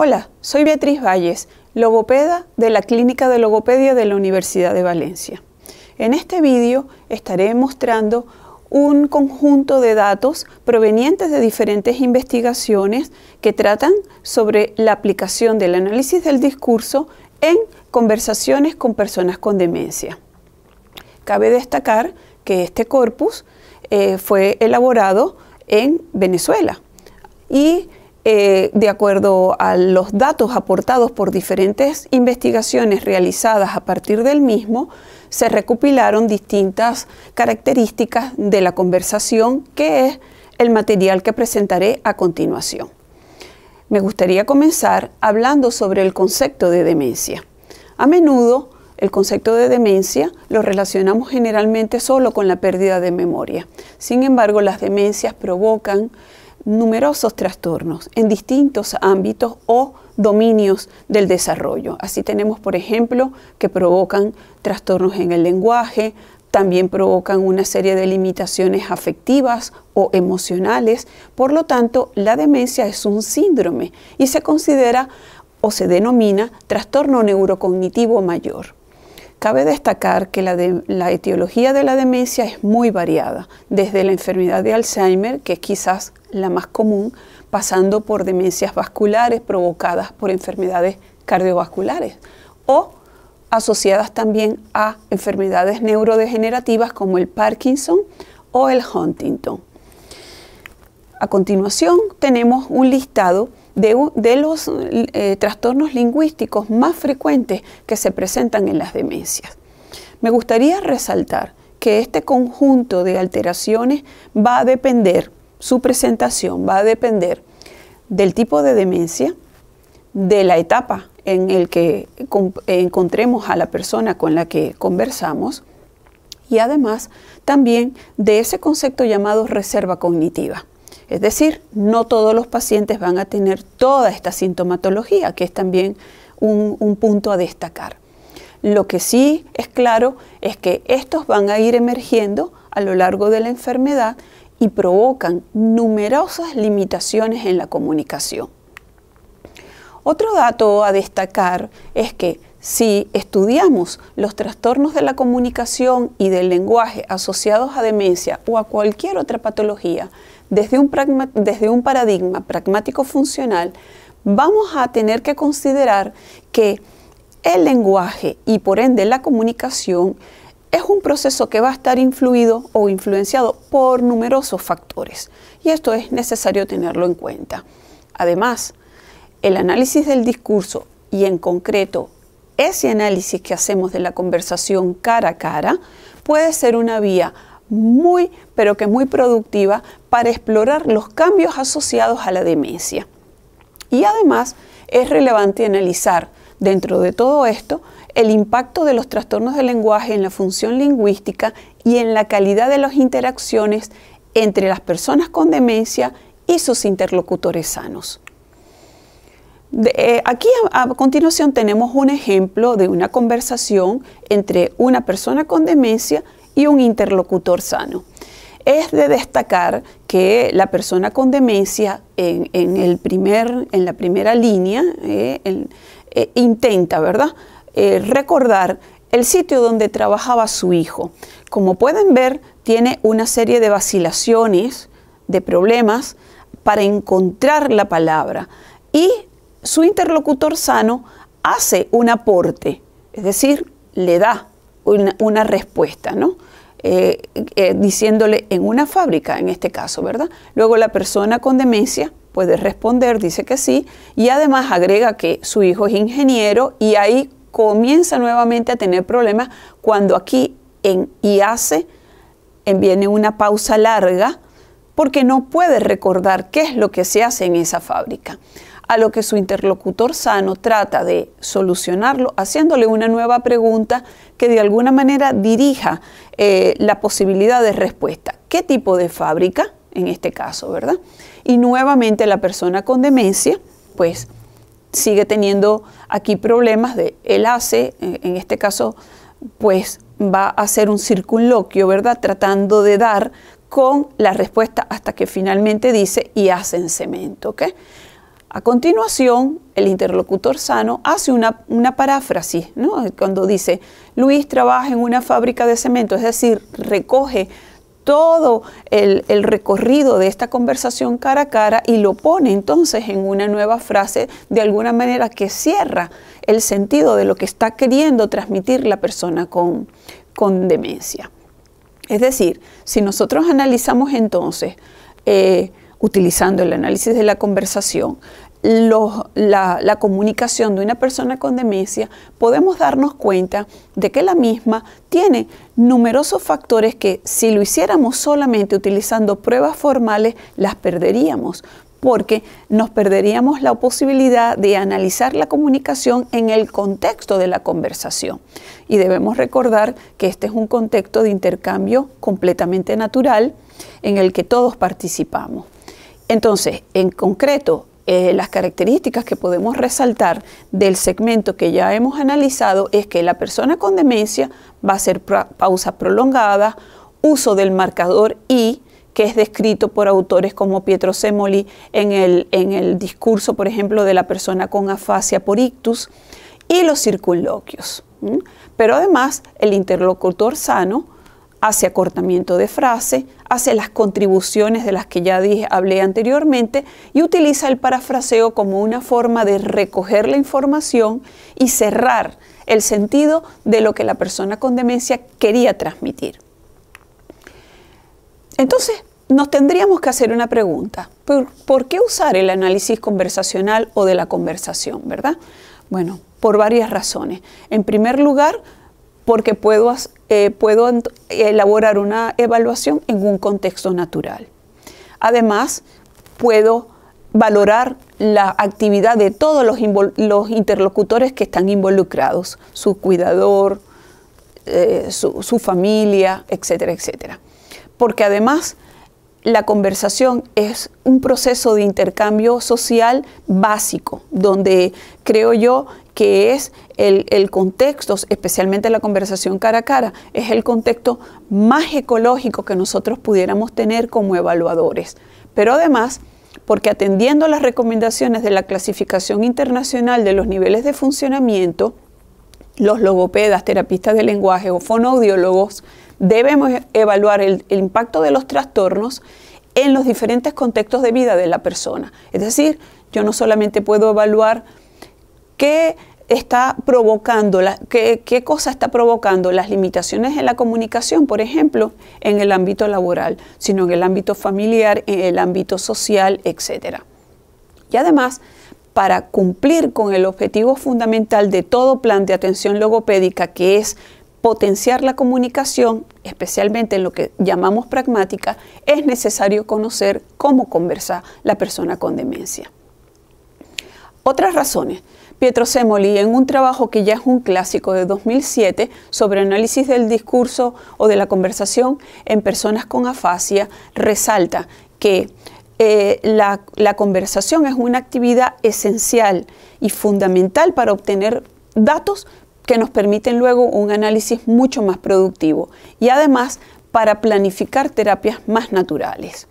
Hola, soy Beatriz Valles, logopeda de la Clínica de Logopedia de la Universidad de Valencia. En este vídeo estaré mostrando un conjunto de datos provenientes de diferentes investigaciones que tratan sobre la aplicación del análisis del discurso en conversaciones con personas con demencia. Cabe destacar que este corpus eh, fue elaborado en Venezuela y eh, de acuerdo a los datos aportados por diferentes investigaciones realizadas a partir del mismo, se recopilaron distintas características de la conversación, que es el material que presentaré a continuación. Me gustaría comenzar hablando sobre el concepto de demencia. A menudo, el concepto de demencia lo relacionamos generalmente solo con la pérdida de memoria. Sin embargo, las demencias provocan numerosos trastornos en distintos ámbitos o dominios del desarrollo. Así tenemos, por ejemplo, que provocan trastornos en el lenguaje, también provocan una serie de limitaciones afectivas o emocionales. Por lo tanto, la demencia es un síndrome y se considera o se denomina trastorno neurocognitivo mayor. Cabe destacar que la, la, etiología de la demencia es muy variada, desde la enfermedad de Alzheimer, que es quizás la más común, pasando por demencias vasculares provocadas por enfermedades cardiovasculares o asociadas también a enfermedades neurodegenerativas como el Parkinson o el Huntington. A continuación tenemos un listado de, los eh, trastornos lingüísticos más frecuentes que se presentan en las demencias. Me gustaría resaltar que este conjunto de alteraciones va a depender su presentación va a depender del tipo de demencia, de la etapa en el que encontremos a la persona con la que conversamos y además también de ese concepto llamado reserva cognitiva. Es decir, no todos los pacientes van a tener toda esta sintomatología, que es también un, un punto a destacar. Lo que sí es claro es que estos van a ir emergiendo a lo largo de la enfermedad y provocan numerosas limitaciones en la comunicación. Otro dato a destacar es que si estudiamos los trastornos de la comunicación y del lenguaje asociados a demencia o a cualquier otra patología desde un, desde un paradigma pragmático funcional, vamos a tener que considerar que el lenguaje y por ende la comunicación es un proceso que va a estar influido o influenciado por numerosos factores y esto es necesario tenerlo en cuenta. Además, el análisis del discurso y en concreto ese análisis que hacemos de la conversación cara a cara puede ser una vía muy, pero que muy productiva para explorar los cambios asociados a la demencia. Y además es relevante analizar dentro de todo esto el impacto de los trastornos del lenguaje en la función lingüística y en la calidad de las interacciones entre las personas con demencia y sus interlocutores sanos. Eh, aquí a, continuación tenemos un ejemplo de una conversación entre una persona con demencia y un interlocutor sano. Es de destacar que la persona con demencia en, la primera línea eh, eh, intenta, ¿verdad? Eh, recordar el sitio donde trabajaba su hijo. Como pueden ver, tiene una serie de vacilaciones, de problemas para encontrar la palabra. Y su interlocutor sano hace un aporte, es decir, le da una, respuesta, ¿no? Eh, eh, diciéndole en una fábrica, en este caso, ¿verdad? Luego la persona con demencia puede responder, dice que sí, y además agrega que su hijo es ingeniero y ahí comienza nuevamente a tener problemas cuando aquí en y hace viene una pausa larga porque no puede recordar qué es lo que se hace en esa fábrica. A lo que su interlocutor sano trata de solucionarlo haciéndole una nueva pregunta que de alguna manera dirija eh, la posibilidad de respuesta. ¿Qué tipo de fábrica? En este caso, ¿verdad? Y nuevamente la persona con demencia, pues sigue teniendo aquí problemas de él hace, en este caso, pues va a hacer un circunloquio, ¿verdad? Tratando de dar con la respuesta hasta que finalmente dice y hacen cemento, ¿ok? A continuación, el interlocutor sano hace una, una paráfrasis, ¿no? Cuando dice, Luis trabaja en una fábrica de cemento, es decir, recoge todo el, recorrido de esta conversación cara a cara y lo pone entonces en una nueva frase de alguna manera que cierra el sentido de lo que está queriendo transmitir la persona con, con demencia. Es decir, si nosotros analizamos entonces, eh, utilizando el análisis de la conversación, la, comunicación de una persona con demencia, podemos darnos cuenta de que la misma tiene numerosos factores que si lo hiciéramos solamente utilizando pruebas formales, las perderíamos porque nos perderíamos la posibilidad de analizar la comunicación en el contexto de la conversación. Y debemos recordar que este es un contexto de intercambio completamente natural en el que todos participamos. Entonces, en concreto, eh, las características que podemos resaltar del segmento que ya hemos analizado es que la persona con demencia va a ser pausa prolongada, uso del marcador I, que es descrito por autores como Pietro Semoli en el, discurso, por ejemplo, de la persona con afasia por ictus, y los circunloquios. Pero además, el interlocutor sano, hace acortamiento de frase, hace las contribuciones de las que ya dije, hablé anteriormente y utiliza el parafraseo como una forma de recoger la información y cerrar el sentido de lo que la persona con demencia quería transmitir. Entonces, nos tendríamos que hacer una pregunta. ¿Por, qué usar el análisis conversacional o de la conversación, verdad? Bueno, por varias razones. En primer lugar, porque puedo eh, puedo elaborar una evaluación en un contexto natural. Además, puedo valorar la actividad de todos los, interlocutores que están involucrados, su cuidador, eh, su, su familia, etcétera, etcétera. Porque además la conversación es un proceso de intercambio social básico, donde creo yo que es el, contexto, especialmente la conversación cara a cara, es el contexto más ecológico que nosotros pudiéramos tener como evaluadores. Pero además, porque atendiendo las recomendaciones de la clasificación internacional de los niveles de funcionamiento, los logopedas, terapistas de lenguaje o fonoaudiólogos debemos evaluar el, impacto de los trastornos en los diferentes contextos de vida de la persona. Es decir, yo no solamente puedo evaluar qué está provocando, qué, qué, cosa está provocando las limitaciones en la comunicación, por ejemplo, en el ámbito laboral, sino en el ámbito familiar, en el ámbito social, etc. Y además, para cumplir con el objetivo fundamental de todo plan de atención logopédica, que es potenciar la comunicación, especialmente en lo que llamamos pragmática, es necesario conocer cómo conversa la persona con demencia. Otras razones. Pietro Semoli, en un trabajo que ya es un clásico de 2007 sobre análisis del discurso o de la conversación en personas con afasia, resalta que eh, la, conversación es una actividad esencial y fundamental para obtener datos que nos permiten luego un análisis mucho más productivo y además para planificar terapias más naturales.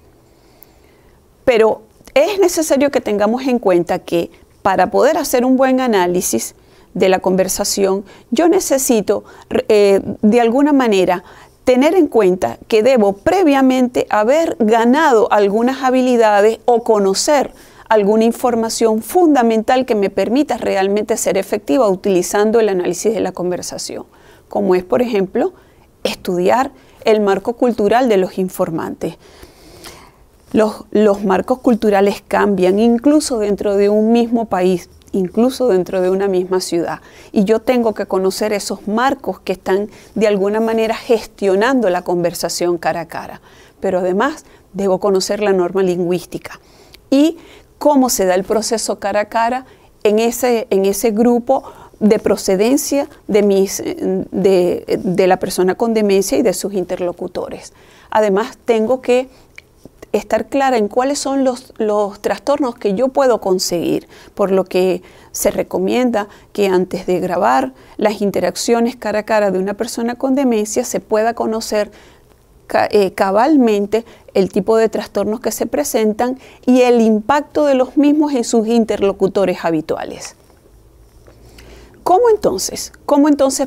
Pero es necesario que tengamos en cuenta que para poder hacer un buen análisis de la conversación, yo necesito eh, de alguna manera tener en cuenta que debo previamente haber ganado algunas habilidades o conocer alguna información fundamental que me permita realmente ser efectiva utilizando el análisis de la conversación, como es, por ejemplo, estudiar el marco cultural de los informantes. Los, los marcos culturales cambian incluso dentro de un mismo país incluso dentro de una misma ciudad. Y yo tengo que conocer esos marcos que están de alguna manera gestionando la conversación cara a cara. Pero además debo conocer la norma lingüística y cómo se da el proceso cara a cara en ese, grupo de procedencia de, mis, de la persona con demencia y de sus interlocutores. Además, tengo que estar clara en cuáles son los, trastornos que yo puedo conseguir, por lo que se recomienda que antes de grabar las interacciones cara a cara de una persona con demencia se pueda conocer eh, cabalmente el tipo de trastornos que se presentan y el impacto de los mismos en sus interlocutores habituales. ¿Cómo entonces?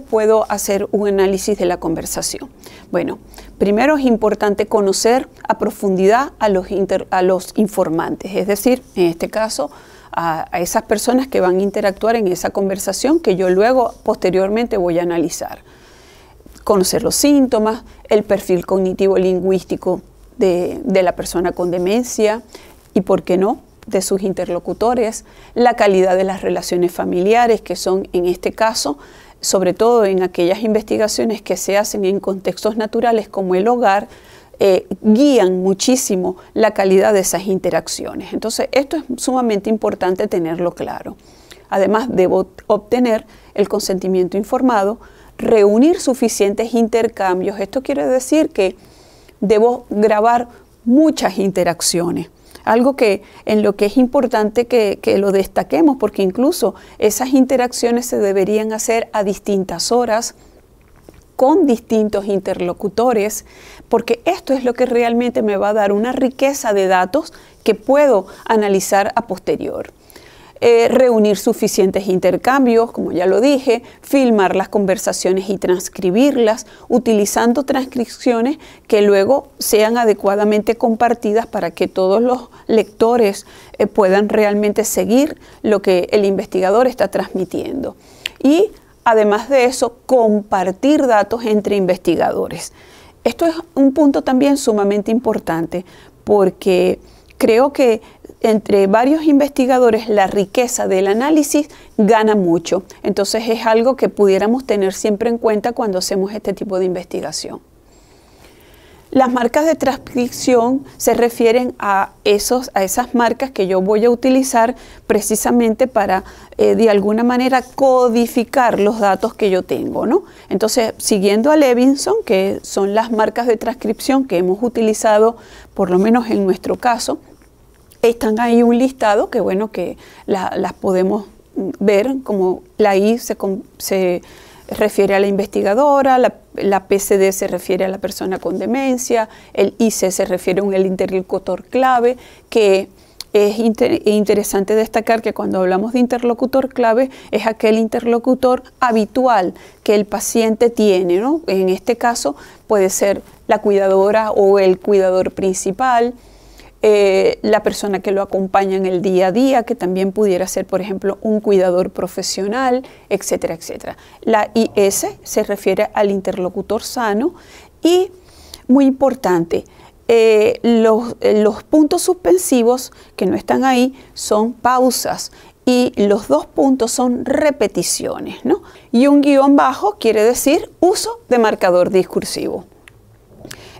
puedo hacer un análisis de la conversación? Bueno, primero es importante conocer a profundidad a los, informantes, es decir, en este caso, a, esas personas que van a interactuar en esa conversación que yo luego posteriormente voy a analizar. Conocer los síntomas, el perfil cognitivo lingüístico de la persona con demencia y, ¿por qué no?, de sus interlocutores, la calidad de las relaciones familiares, que son en este caso, sobre todo en aquellas investigaciones que se hacen en contextos naturales como el hogar, eh, guían muchísimo la calidad de esas interacciones. Entonces, esto es sumamente importante tenerlo claro. Además, debo obtener el consentimiento informado, reunir suficientes intercambios. Esto quiere decir que debo grabar muchas interacciones algo que en lo que es importante que, que, lo destaquemos, porque incluso esas interacciones se deberían hacer a distintas horas, con distintos interlocutores, porque esto es lo que realmente me va a dar una riqueza de datos que puedo analizar a posterior. Eh, reunir suficientes intercambios, como ya lo dije, filmar las conversaciones y transcribirlas, utilizando transcripciones que luego sean adecuadamente compartidas para que todos los lectores eh, puedan realmente seguir lo que el investigador está transmitiendo. Y además de eso, compartir datos entre investigadores. Esto es un punto también sumamente importante porque creo que entre varios investigadores la riqueza del análisis gana mucho. Entonces es algo que pudiéramos tener siempre en cuenta cuando hacemos este tipo de investigación. Las marcas de transcripción se refieren a, esas marcas que yo voy a utilizar precisamente para, eh, de alguna manera, codificar los datos que yo tengo. ¿no? Entonces, siguiendo a Levinson, que son las marcas de transcripción que hemos utilizado, por lo menos en nuestro caso, están ahí un listado que bueno, que las podemos ver, como la I se, se refiere a la investigadora, la, PCD se refiere a la persona con demencia, el IC se refiere a un interlocutor clave, que es interesante destacar que cuando hablamos de interlocutor clave es aquel interlocutor habitual que el paciente tiene, En este caso puede ser la cuidadora o el cuidador principal, eh, la persona que lo acompaña en el día a día, que también pudiera ser, por ejemplo, un cuidador profesional, etcétera, etcétera. La IS se refiere al interlocutor sano y, muy importante, eh, los, eh, los puntos suspensivos que no están ahí son pausas y los dos puntos son repeticiones, ¿no? Y un guión bajo quiere decir uso de marcador discursivo.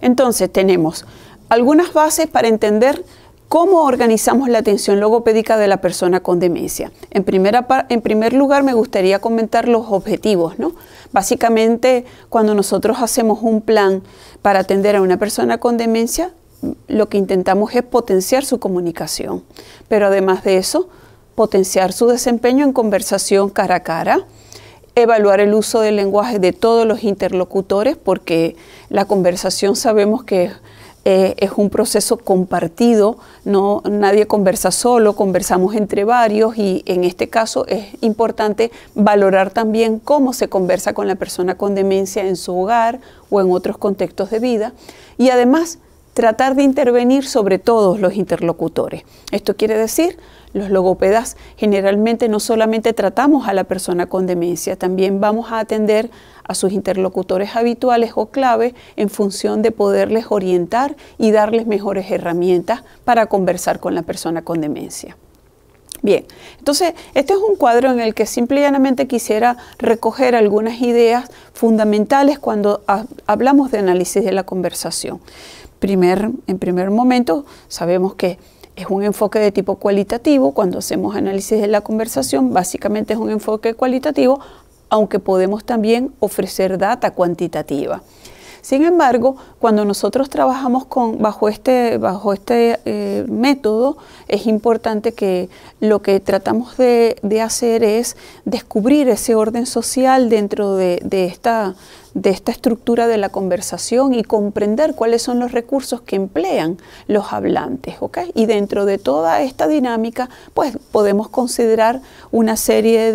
Entonces tenemos algunas bases para entender cómo organizamos la atención logopédica de la persona con demencia. En, primer lugar, me gustaría comentar los objetivos. Básicamente, cuando nosotros hacemos un plan para atender a una persona con demencia, lo que intentamos es potenciar su comunicación, pero además de eso, potenciar su desempeño en conversación cara a cara, evaluar el uso del lenguaje de todos los interlocutores, porque la conversación sabemos que es eh, es un proceso compartido, no, nadie conversa solo, conversamos entre varios y en este caso es importante valorar también cómo se conversa con la persona con demencia en su hogar o en otros contextos de vida y además tratar de intervenir sobre todos los interlocutores. Esto quiere decir, los logopedas generalmente no solamente tratamos a la persona con demencia, también vamos a atender a sus interlocutores habituales o clave en función de poderles orientar y darles mejores herramientas para conversar con la persona con demencia. Bien, entonces este es un cuadro en el que simple llanamente quisiera recoger algunas ideas fundamentales cuando hablamos de análisis de la conversación en primer momento, sabemos que es un enfoque de tipo cualitativo, cuando hacemos análisis de la conversación, básicamente es un enfoque cualitativo, aunque podemos también ofrecer data cuantitativa. Sin embargo, cuando nosotros trabajamos con, bajo este, bajo este eh, método, es importante que lo que tratamos de, hacer es descubrir ese orden social dentro de, esta de esta estructura de la conversación y comprender cuáles son los recursos que emplean los hablantes. Y dentro de toda esta dinámica, pues podemos considerar una serie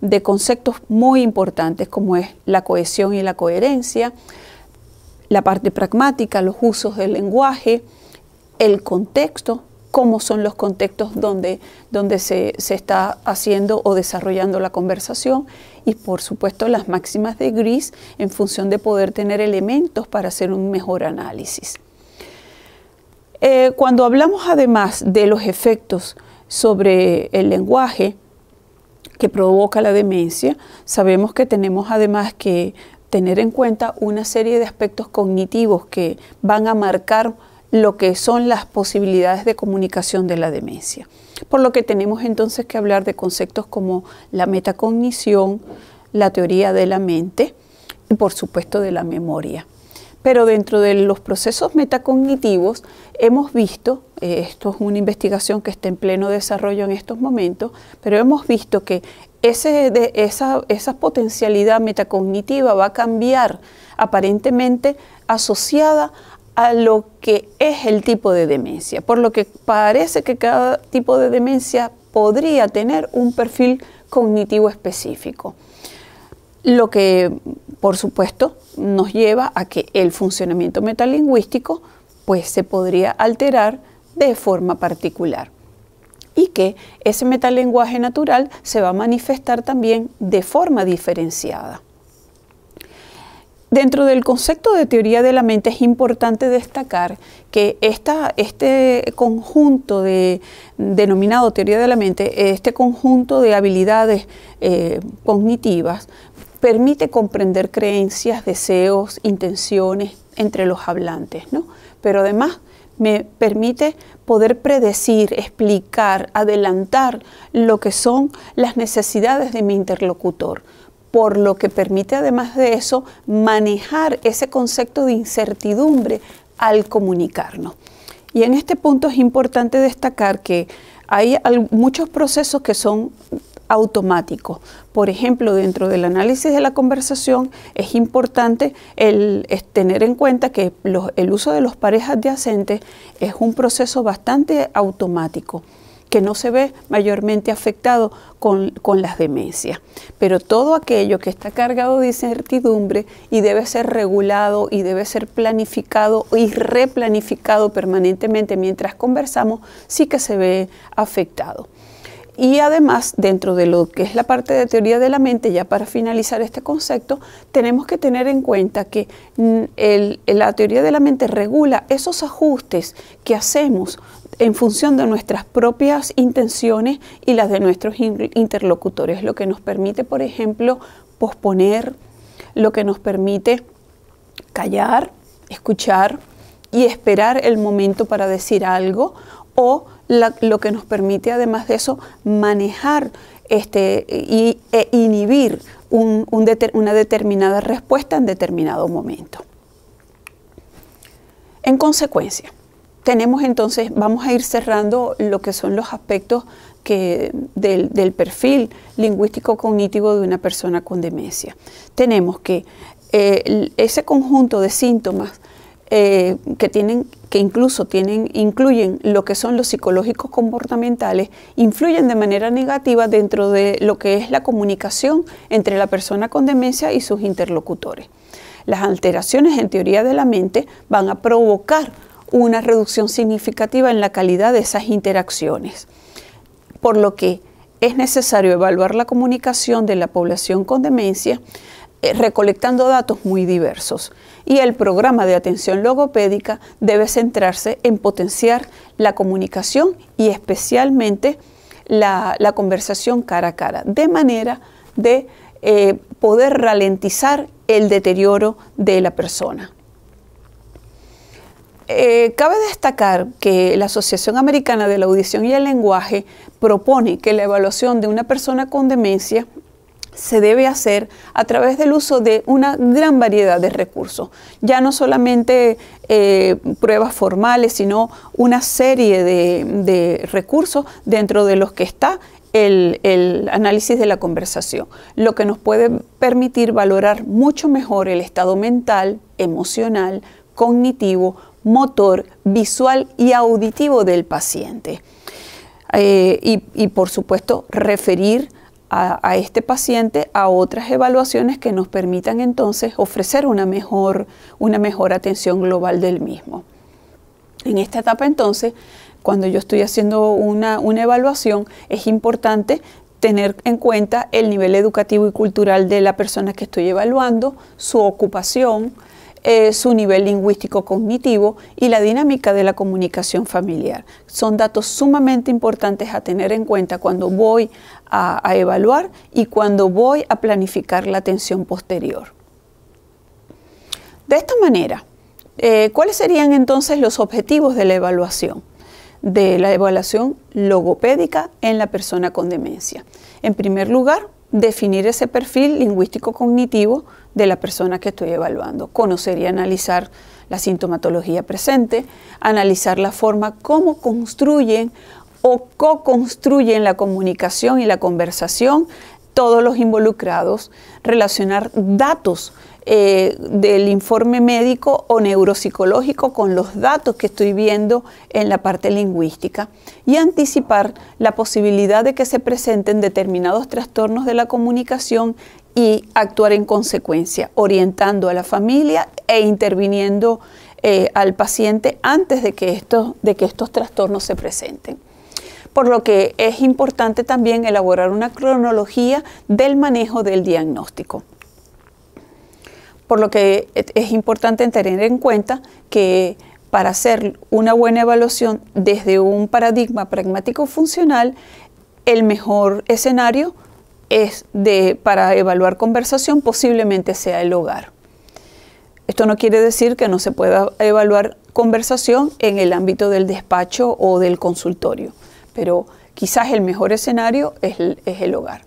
de conceptos muy importantes como es la cohesión y la coherencia, la parte pragmática, los usos del lenguaje, el contexto, cómo son los contextos donde, donde se, está haciendo o desarrollando la conversación y por supuesto las máximas de Gris en función de poder tener elementos para hacer un mejor análisis. Eh, cuando hablamos además de los efectos sobre el lenguaje que provoca la demencia, sabemos que tenemos además que tener en cuenta una serie de aspectos cognitivos que van a marcar lo que son las posibilidades de comunicación de la demencia. Por lo que tenemos entonces que hablar de conceptos como la metacognición, la teoría de la mente y por supuesto de la memoria. Pero dentro de los procesos metacognitivos hemos visto, eh, esto es una investigación que está en pleno desarrollo en estos momentos, pero hemos visto que esa, potencialidad metacognitiva va a cambiar aparentemente asociada a lo que es el tipo de demencia, por lo que parece que cada tipo de demencia podría tener un perfil cognitivo específico. Lo que, por supuesto, nos lleva a que el funcionamiento metalingüístico pues, se podría alterar de forma particular y que ese metalenguaje natural se va a manifestar también de forma diferenciada. Dentro del concepto de teoría de la mente es importante destacar que este conjunto de, denominado teoría de la mente, este conjunto de habilidades eh, cognitivas permite comprender creencias, deseos, intenciones entre los hablantes, Pero además me permite poder predecir, explicar, adelantar lo que son las necesidades de mi interlocutor por lo que permite además de eso manejar ese concepto de incertidumbre al comunicarnos. Y en este punto es importante destacar que hay muchos procesos que son automático. Por ejemplo, dentro del análisis de la conversación es importante tener en cuenta que el uso de los parejas adyacentes es un proceso bastante automático que no se ve mayormente afectado con, con, las demencias. Pero todo aquello que está cargado de incertidumbre y debe ser regulado y debe ser planificado y replanificado permanentemente mientras conversamos, sí que se ve afectado. Y además, dentro de lo que es la parte de teoría de la mente, ya para finalizar este concepto, tenemos que tener en cuenta que mm, la teoría de la mente regula esos ajustes que hacemos en función de nuestras propias intenciones y las de nuestros interlocutores, lo que nos permite, por ejemplo, posponer, lo que nos permite callar, escuchar y esperar el momento para decir algo o lo que nos permite además de eso manejar este, y, e inhibir una determinada respuesta en determinado momento. En consecuencia, tenemos entonces, vamos a ir cerrando lo que son los aspectos del, perfil lingüístico cognitivo de una persona con demencia. Tenemos que eh, ese conjunto de síntomas eh, que tienen que incluso tienen, incluyen lo que son los psicológicos comportamentales, influyen de manera negativa dentro de lo que es la comunicación entre la persona con demencia y sus interlocutores. Las alteraciones en teoría de la mente van a provocar una reducción significativa en la calidad de esas interacciones, por lo que es necesario evaluar la comunicación de la población con demencia eh, recolectando datos muy diversos y el programa de atención logopédica debe centrarse en potenciar la comunicación y especialmente la, conversación cara a cara, de manera de eh, poder ralentizar el deterioro de la persona. Eh, cabe destacar que la Asociación Americana de la Audición y el Lenguaje propone que la evaluación de una persona con demencia se debe hacer a través del uso de una gran variedad de recursos, ya no solamente eh, pruebas formales, sino una serie de, recursos dentro de los que está el, análisis de la conversación, lo que nos puede permitir valorar mucho mejor el estado mental, emocional, cognitivo, motor, visual y auditivo del paciente. Eh, y, y, por supuesto referir a, este paciente a otras evaluaciones que nos permitan entonces ofrecer una mejor, una mejor atención global del mismo. En esta etapa entonces, cuando yo estoy haciendo una, evaluación, es importante tener en cuenta el nivel educativo y cultural de la persona que estoy evaluando, su ocupación, eh, su nivel lingüístico cognitivo y la dinámica de la comunicación familiar. Son datos sumamente importantes a tener en cuenta cuando voy a, evaluar y cuando voy a planificar la atención posterior. De esta manera, eh, ¿cuáles serían entonces los objetivos de la evaluación? De la evaluación logopédica en la persona con demencia. En primer lugar, definir ese perfil lingüístico cognitivo de la persona que estoy evaluando, conocer y analizar la sintomatología presente, analizar la forma cómo construyen o co-construyen la comunicación y la conversación todos los involucrados, relacionar datos eh, del informe médico o neuropsicológico con los datos que estoy viendo en la parte lingüística y anticipar la posibilidad de que se presenten determinados trastornos de la comunicación y actuar en consecuencia, orientando a la familia e interviniendo eh, al paciente antes de que estos trastornos se presenten por lo que es importante también elaborar una cronología del manejo del diagnóstico. Por lo que es importante tener en cuenta que para hacer una buena evaluación desde un paradigma pragmático funcional, el mejor escenario es para evaluar conversación posiblemente sea el hogar. Esto no quiere decir que no se pueda evaluar conversación en el ámbito del despacho o del consultorio pero quizás el mejor escenario es el, hogar.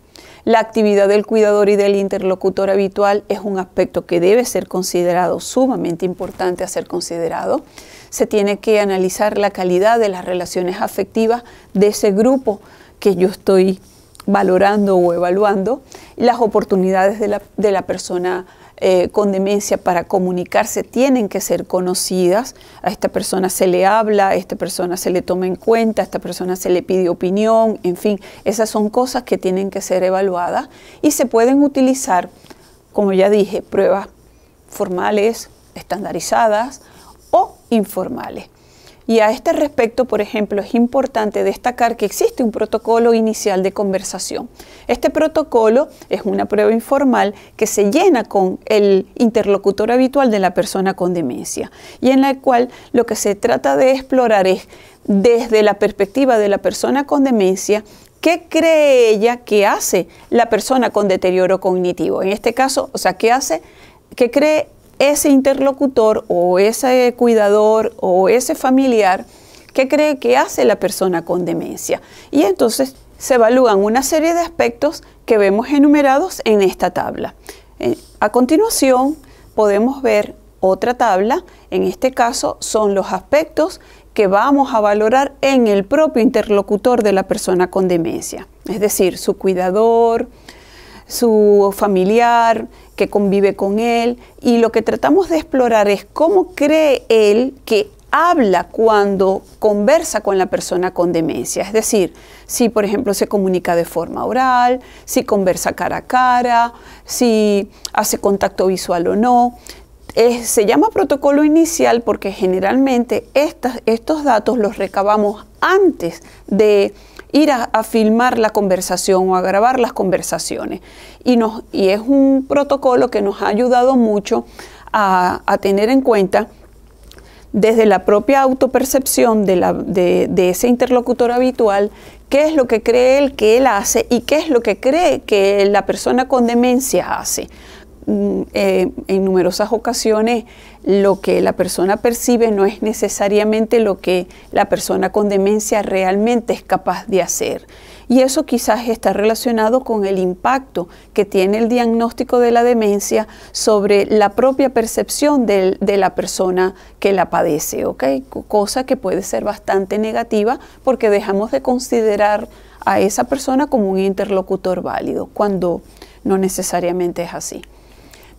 La actividad del cuidador y del interlocutor habitual es un aspecto que debe ser considerado sumamente importante a ser considerado. Se tiene que analizar la calidad de las relaciones afectivas de ese grupo que yo estoy valorando o evaluando, las oportunidades de la, de la persona eh, con demencia para comunicarse tienen que ser conocidas. A esta persona se le habla, a esta persona se le toma en cuenta, a esta persona se le pide opinión, en fin, esas son cosas que tienen que ser evaluadas y se pueden utilizar, como ya dije, pruebas formales, estandarizadas o informales. Y a este respecto, por ejemplo, es importante destacar que existe un protocolo inicial de conversación. Este protocolo es una prueba informal que se llena con el interlocutor habitual de la persona con demencia y en la cual lo que se trata de explorar es desde la perspectiva de la persona con demencia, ¿qué cree ella que hace la persona con deterioro cognitivo? En este caso, o sea, ¿qué hace? ¿Qué cree ese interlocutor o ese cuidador o ese familiar que cree que hace la persona con demencia. Y entonces se evalúan una serie de aspectos que vemos enumerados en esta tabla. Eh, a continuación podemos ver otra tabla, en este caso son los aspectos que vamos a valorar en el propio interlocutor de la persona con demencia, es decir, su cuidador, su familiar, que convive con él y lo que tratamos de explorar es cómo cree él que habla cuando conversa con la persona con demencia. Es decir, si por ejemplo se comunica de forma oral, si conversa cara a cara, si hace contacto visual o no. se llama protocolo inicial porque generalmente estos datos los recabamos antes de ir a, filmar la conversación o a grabar las conversaciones. Y, es un protocolo que nos ha ayudado mucho a, tener en cuenta desde la propia autopercepción de, de, de ese interlocutor habitual, qué es lo que cree él que él hace y qué es lo que cree que la persona con demencia hace. Mm, eh, en numerosas ocasiones lo que la persona percibe no es necesariamente lo que la persona con demencia realmente es capaz de hacer. Y eso quizás está relacionado con el impacto que tiene el diagnóstico de la demencia sobre la propia percepción de, de la persona que la padece, ¿ok? Cosa que puede ser bastante negativa porque dejamos de considerar a esa persona como un interlocutor válido, cuando no necesariamente es así.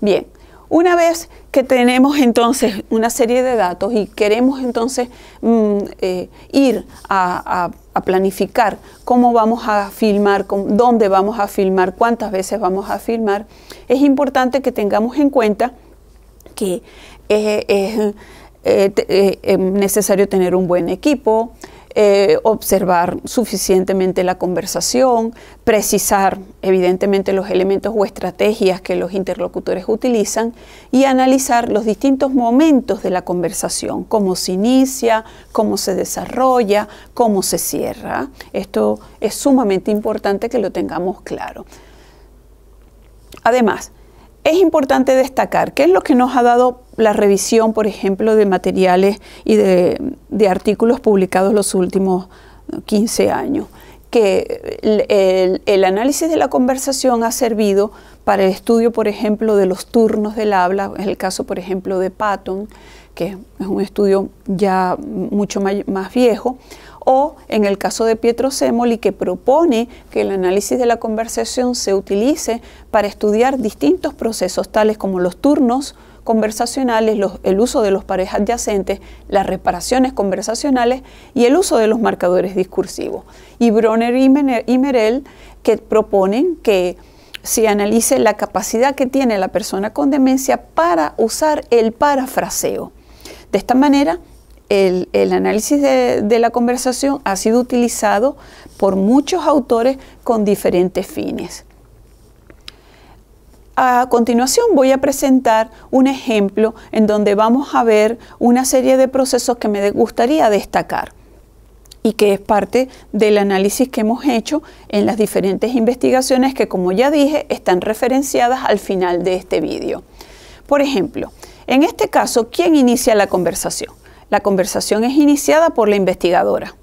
Bien, una vez que tenemos entonces una serie de datos y queremos entonces mm, eh, ir a, planificar cómo vamos a filmar, dónde vamos a filmar, cuántas veces vamos a filmar, es importante que tengamos en cuenta que eh, eh, es necesario tener un buen equipo, eh, observar suficientemente la conversación, precisar evidentemente los elementos o estrategias que los interlocutores utilizan y analizar los distintos momentos de la conversación, cómo se inicia, cómo se desarrolla, cómo se cierra. Esto es sumamente importante que lo tengamos claro. Además, es importante destacar qué es lo que nos ha dado la revisión, por ejemplo, de materiales y de, artículos publicados los últimos 15 eh, años, que el, análisis de la conversación ha servido para el estudio, por ejemplo, de los turnos del habla, en el caso, por ejemplo, de Patton, que es un estudio ya mucho más viejo, o en el caso de Pietro Semoli, que propone que el análisis de la conversación se utilice para estudiar distintos procesos, tales como los turnos, conversacionales, el uso de los pares adyacentes, las reparaciones conversacionales y el uso de los marcadores discursivos. Y Bronner y, Merel que proponen que se analice la capacidad que tiene la persona con demencia para usar el parafraseo. De esta manera, el, análisis de, la conversación ha sido utilizado por muchos autores con diferentes fines a continuación voy a presentar un ejemplo en donde vamos a ver una serie de procesos que me gustaría destacar y que es parte del análisis que hemos hecho en las diferentes investigaciones que, como ya dije, están referenciadas al final de este vídeo. Por ejemplo, en este caso, ¿quién inicia la conversación? La conversación es iniciada por la investigadora,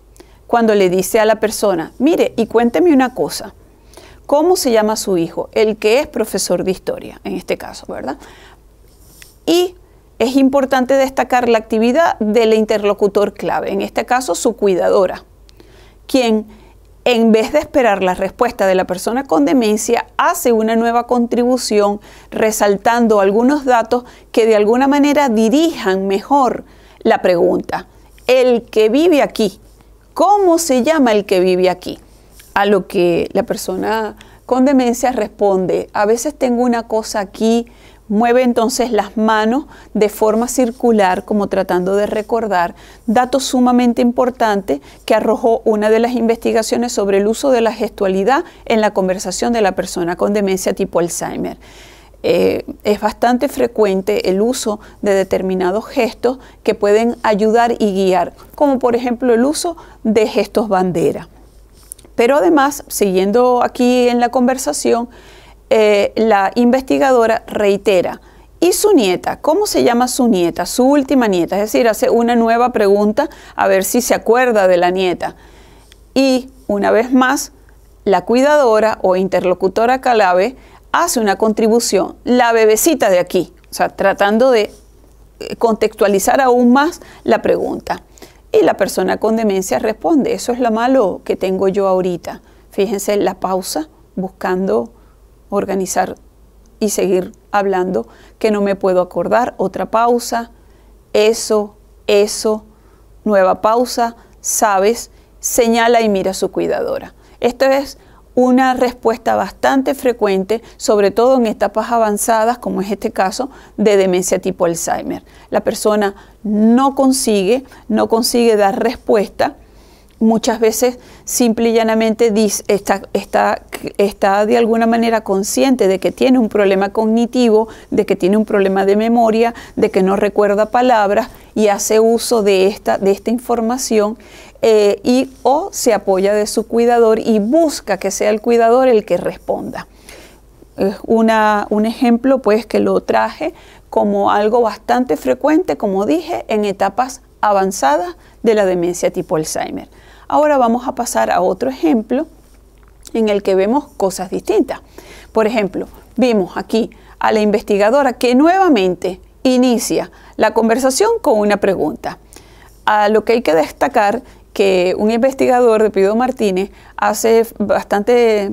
cuando le dice a la persona, mire, y cuénteme una cosa cómo se llama su hijo, el que es profesor de historia, en este caso, ¿verdad? Y es importante destacar la actividad del interlocutor clave, en este caso su cuidadora, quien en vez de esperar la respuesta de la persona con demencia, hace una nueva contribución resaltando algunos datos que de alguna manera dirijan mejor la pregunta. El que vive aquí, ¿cómo se llama el que vive aquí? a lo que la persona con demencia responde. A veces tengo una cosa aquí, mueve entonces las manos de forma circular como tratando de recordar datos sumamente importantes que arrojó una de las investigaciones sobre el uso de la gestualidad en la conversación de la persona con demencia tipo Alzheimer. Eh, es bastante frecuente el uso de determinados gestos que pueden ayudar y guiar, como por ejemplo el uso de gestos bandera. Pero además, siguiendo aquí en la conversación, eh, la investigadora reitera, ¿y su nieta? ¿Cómo se llama su nieta? Su última nieta. Es decir, hace una nueva pregunta a ver si se acuerda de la nieta. Y una vez más, la cuidadora o interlocutora Calave hace una contribución, la bebecita de aquí, o sea, tratando de eh, contextualizar aún más la pregunta. Y la persona con demencia responde, eso es lo malo que tengo yo ahorita. Fíjense la pausa, buscando organizar y seguir hablando, que no me puedo acordar, otra pausa, eso, eso, nueva pausa, sabes, señala y mira a su cuidadora. Esto es una respuesta bastante frecuente, sobre todo en etapas avanzadas, como es este caso, de demencia tipo Alzheimer. La persona no consigue, no consigue dar respuesta. Muchas veces simple y llanamente está, está de alguna manera consciente de que tiene un problema cognitivo, de que tiene un problema de memoria, de que no recuerda palabras y hace uso de esta, de esta información eh, y o se apoya de su cuidador y busca que sea el cuidador el que responda. Es un ejemplo pues que lo traje como algo bastante frecuente, como dije, en etapas avanzadas de la demencia tipo Alzheimer. Ahora vamos a pasar a otro ejemplo en el que vemos cosas distintas. Por ejemplo, vimos aquí a la investigadora que nuevamente inicia la conversación con una pregunta. A lo que hay que destacar que un investigador de Pido Martínez hace bastante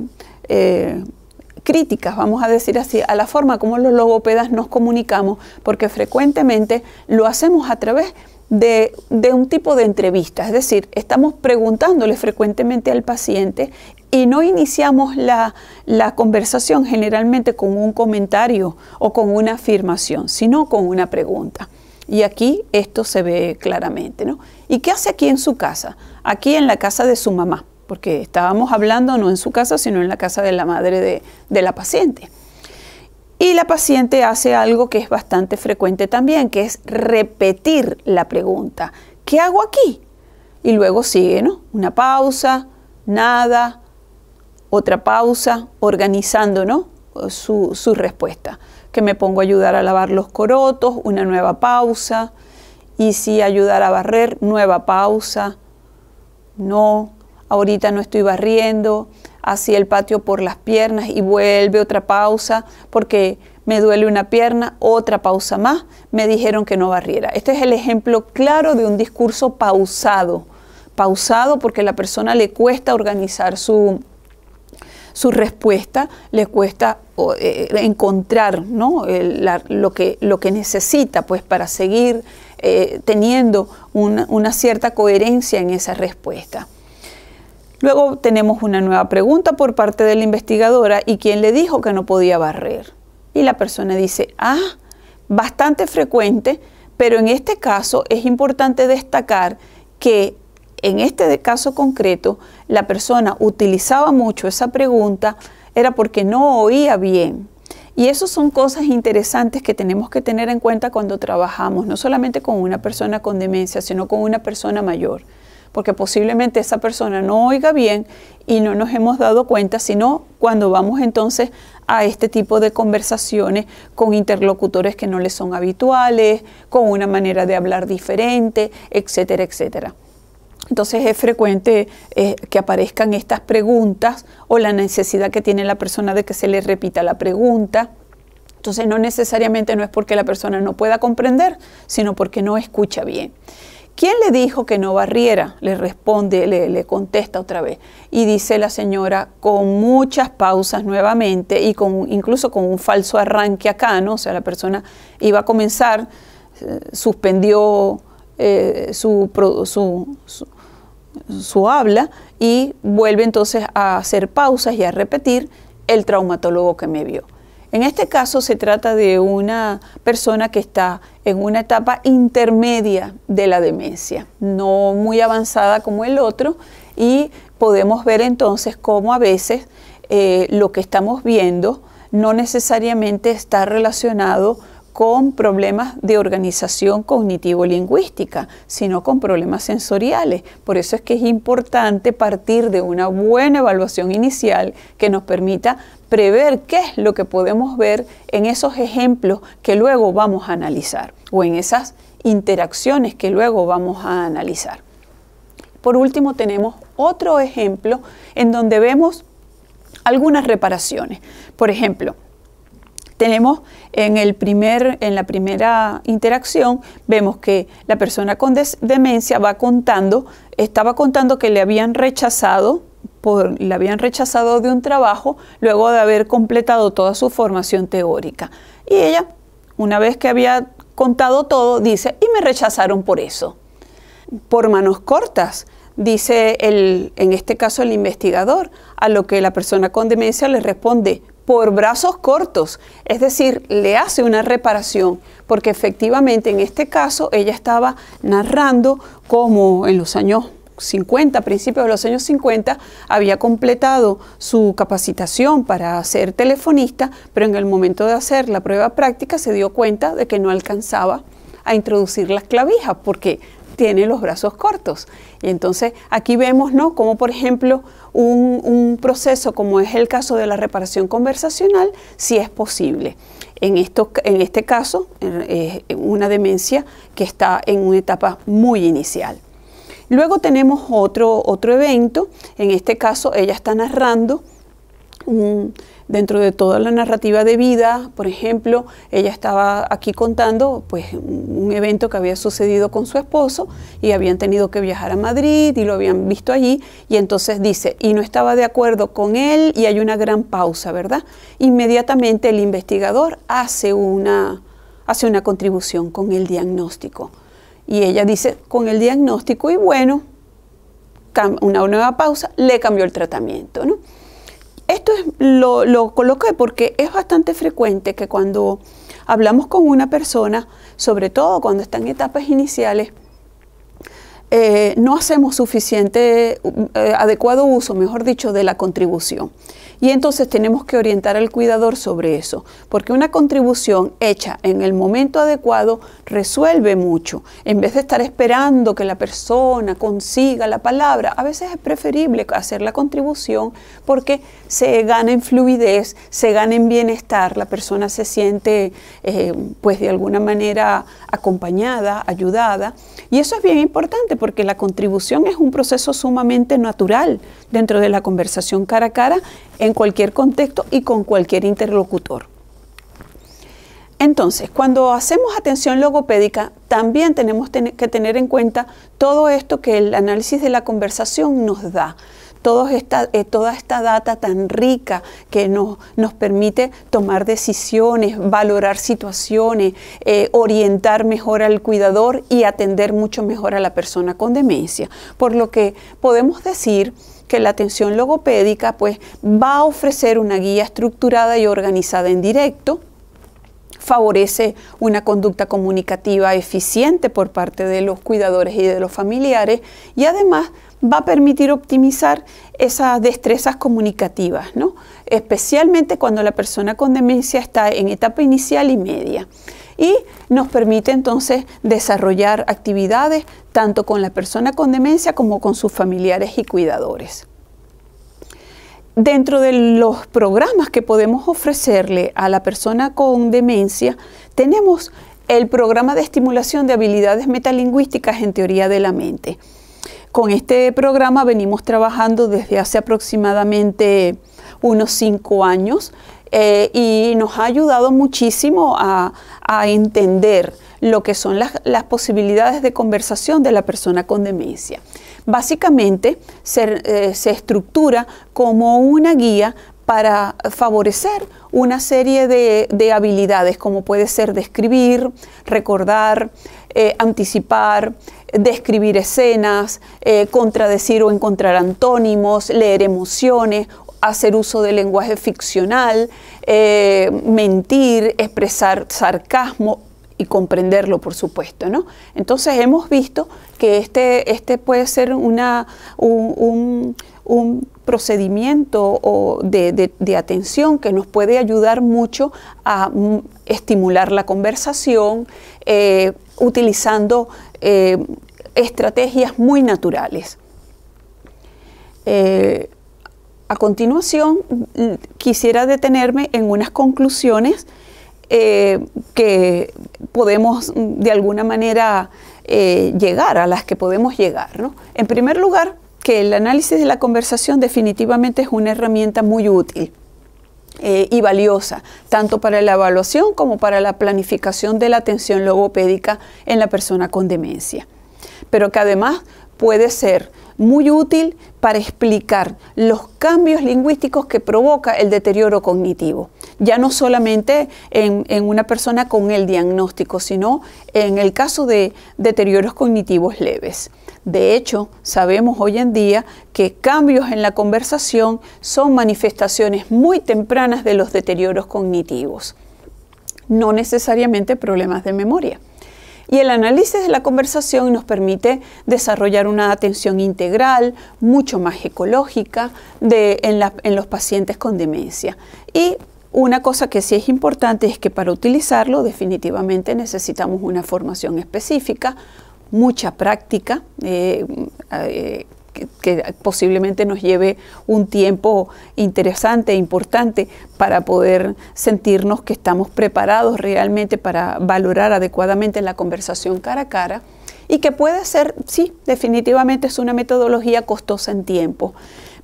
eh, críticas, vamos a decir así, a la forma como los logopedas nos comunicamos, porque frecuentemente lo hacemos a través de, un tipo de entrevista, es decir, estamos preguntándole frecuentemente al paciente y no iniciamos la, la conversación generalmente con un comentario o con una afirmación, sino con una pregunta. Y aquí esto se ve claramente, ¿no? ¿Y qué hace aquí en su casa? Aquí en la casa de su mamá, porque estábamos hablando no en su casa, sino en la casa de la madre de, la paciente. Y la paciente hace algo que es bastante frecuente también, que es repetir la pregunta, ¿qué hago aquí? Y luego sigue, ¿no? Una pausa, nada, otra pausa, organizando, ¿no? su respuesta. Que me pongo a ayudar a lavar los corotos, una nueva pausa, y si ayudar a barrer, nueva pausa. No, ahorita no estoy barriendo, hacia el patio por las piernas y vuelve otra pausa porque me duele una pierna, otra pausa más, me dijeron que no barriera. Este es el ejemplo claro de un discurso pausado, pausado porque a la persona le cuesta organizar su, su respuesta, le cuesta eh, encontrar lo, que, lo que necesita pues, para seguir eh, teniendo una, una cierta coherencia en esa respuesta. Luego tenemos una nueva pregunta por parte de la investigadora y quien le dijo que no podía barrer. Y la persona dice, ah, bastante frecuente, pero en este caso es importante destacar que en este caso concreto la persona utilizaba mucho esa pregunta, era porque no oía bien, y eso son cosas interesantes que tenemos que tener en cuenta cuando trabajamos, no solamente con una persona con demencia, sino con una persona mayor, porque posiblemente esa persona no oiga bien y no nos hemos dado cuenta, sino cuando vamos entonces a este tipo de conversaciones con interlocutores que no les son habituales, con una manera de hablar diferente, etcétera, etcétera. Entonces es frecuente eh, que aparezcan estas preguntas o la necesidad que tiene la persona de que se le repita la pregunta. Entonces no necesariamente no es porque la persona no pueda comprender, sino porque no escucha bien. ¿Quién le dijo que no barriera? Le responde, le, contesta otra vez. Y dice la señora con muchas pausas nuevamente y con incluso con un falso arranque acá, ¿no? O sea, la persona iba a comenzar, eh, suspendió eh, su, su habla y vuelve entonces a hacer pausas y a repetir el traumatólogo que me vio. En este caso se trata de una persona que está en una etapa intermedia de la demencia, no muy avanzada como el otro, y podemos ver entonces cómo a veces eh, lo que estamos viendo no necesariamente está relacionado con problemas de organización cognitivo-lingüística, sino con problemas sensoriales. Por eso es que es importante partir de una buena evaluación inicial que nos permita prever qué es lo que podemos ver en esos ejemplos que luego vamos a analizar o en esas interacciones que luego vamos a analizar. Por último, tenemos otro ejemplo en donde vemos algunas reparaciones. Por ejemplo, tenemos en, en la primera interacción, vemos que la persona con demencia va contando, estaba contando que le habían rechazado, le habían rechazado de un trabajo luego de haber completado toda su formación teórica. Y ella, una vez que había contado todo, dice, y me rechazaron por eso, por manos cortas dice en este caso el investigador, a lo que la persona con demencia le responde, por brazos cortos, es decir, le hace una reparación, porque efectivamente en este caso ella estaba narrando cómo en los años 50, principios de los años 50, había completado su capacitación para ser telefonista, pero en el momento de hacer la prueba práctica se dio cuenta de que no alcanzaba a introducir las clavijas, porque tiene los brazos cortos. Y entonces aquí vemos, ¿no? Como por ejemplo un, proceso como es el caso de la reparación conversacional, si es posible. En, este caso, una demencia que está en una etapa muy inicial. Luego tenemos otro, otro evento, en este caso ella está narrando dentro de toda la narrativa de vida, por ejemplo, ella estaba aquí contando pues, un evento que había sucedido con su esposo y habían tenido que viajar a Madrid y lo habían visto allí y entonces dice, y no estaba de acuerdo con él y hay una gran pausa, ¿verdad? Inmediatamente el investigador hace una, hace una contribución con el diagnóstico. Y ella dice, con el diagnóstico y bueno, una nueva pausa, le cambió el tratamiento, ¿no? Esto es, lo, coloqué porque es bastante frecuente que cuando hablamos con una persona, sobre todo cuando está en etapas iniciales, eh, no hacemos suficiente, eh, adecuado uso, mejor dicho, de la contribución. Y entonces tenemos que orientar al cuidador sobre eso, porque una contribución hecha en el momento adecuado resuelve mucho. En vez de estar esperando que la persona consiga la palabra, a veces es preferible hacer la contribución porque se gana en fluidez, se gana en bienestar, la persona se siente eh, pues de alguna manera acompañada, ayudada. Y eso es bien importante porque la contribución es un proceso sumamente natural dentro de la conversación cara a cara en cualquier contexto y con cualquier interlocutor. Entonces, cuando hacemos atención logopédica, también tenemos que tener en cuenta todo esto que el análisis de la conversación nos da, toda esta, eh, toda esta data tan rica que nos, nos permite tomar decisiones, valorar situaciones, eh, orientar mejor al cuidador y atender mucho mejor a la persona con demencia. Por lo que podemos decir que la atención logopédica pues va a ofrecer una guía estructurada y organizada en directo, favorece una conducta comunicativa eficiente por parte de los cuidadores y de los familiares y además va a permitir optimizar esas destrezas comunicativas, ¿no? especialmente cuando la persona con demencia está en etapa inicial y media y nos permite entonces desarrollar actividades tanto con la persona con demencia como con sus familiares y cuidadores. Dentro de los programas que podemos ofrecerle a la persona con demencia, tenemos el programa de estimulación de habilidades metalingüísticas en teoría de la mente. Con este programa venimos trabajando desde hace aproximadamente unos cinco años eh, y nos ha ayudado muchísimo a, entender lo que son las, posibilidades de conversación de la persona con demencia. Básicamente se, eh, estructura como una guía para favorecer una serie de, habilidades, como puede ser describir, recordar, eh, anticipar, describir escenas, contradecir o encontrar antónimos, leer emociones, hacer uso del lenguaje ficcional, eh, mentir, expresar sarcasmo y comprenderlo, por supuesto. ¿no? Entonces hemos visto que este, este puede ser una, un, procedimiento de, atención que nos puede ayudar mucho a estimular la conversación eh, utilizando eh, estrategias muy naturales a continuación quisiera detenerme en unas conclusiones eh, que podemos de alguna manera eh, llegar, a las que podemos llegar. En primer lugar, que el análisis de la conversación definitivamente es una herramienta muy útil. Eh, y valiosa, tanto para la evaluación como para la planificación de la atención logopédica en la persona con demencia. Pero que además puede ser muy útil para explicar los cambios lingüísticos que provoca el deterioro cognitivo, ya no solamente en, una persona con el diagnóstico, sino en el caso de deterioros cognitivos leves. De hecho, sabemos hoy en día que cambios en la conversación son manifestaciones muy tempranas de los deterioros cognitivos, no necesariamente problemas de memoria y el análisis de la conversación nos permite desarrollar una atención integral, mucho más ecológica, en, los pacientes con demencia. Y una cosa que sí es importante es que para utilizarlo definitivamente necesitamos una formación específica, mucha práctica. Eh, eh, que posiblemente nos lleve un tiempo interesante, e importante, para poder sentirnos que estamos preparados realmente para valorar adecuadamente la conversación cara a cara y que puede ser, sí, definitivamente es una metodología costosa en tiempo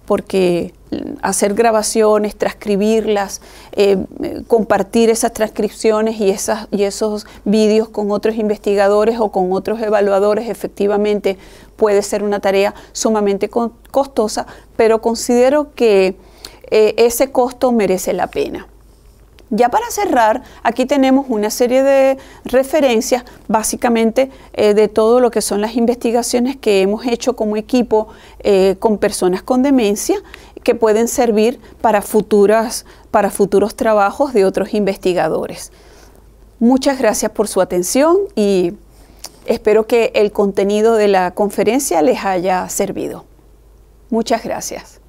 porque hacer grabaciones, transcribirlas, eh, compartir esas transcripciones y, esas, y esos vídeos con otros investigadores o con otros evaluadores efectivamente puede ser una tarea sumamente costosa, pero considero que eh, ese costo merece la pena. Ya para cerrar, aquí tenemos una serie de referencias básicamente eh, de todo lo que son las investigaciones que hemos hecho como equipo eh, con personas con demencia que pueden servir para, para futuros trabajos de otros investigadores. Muchas gracias por su atención y espero que el contenido de la conferencia les haya servido. Muchas gracias.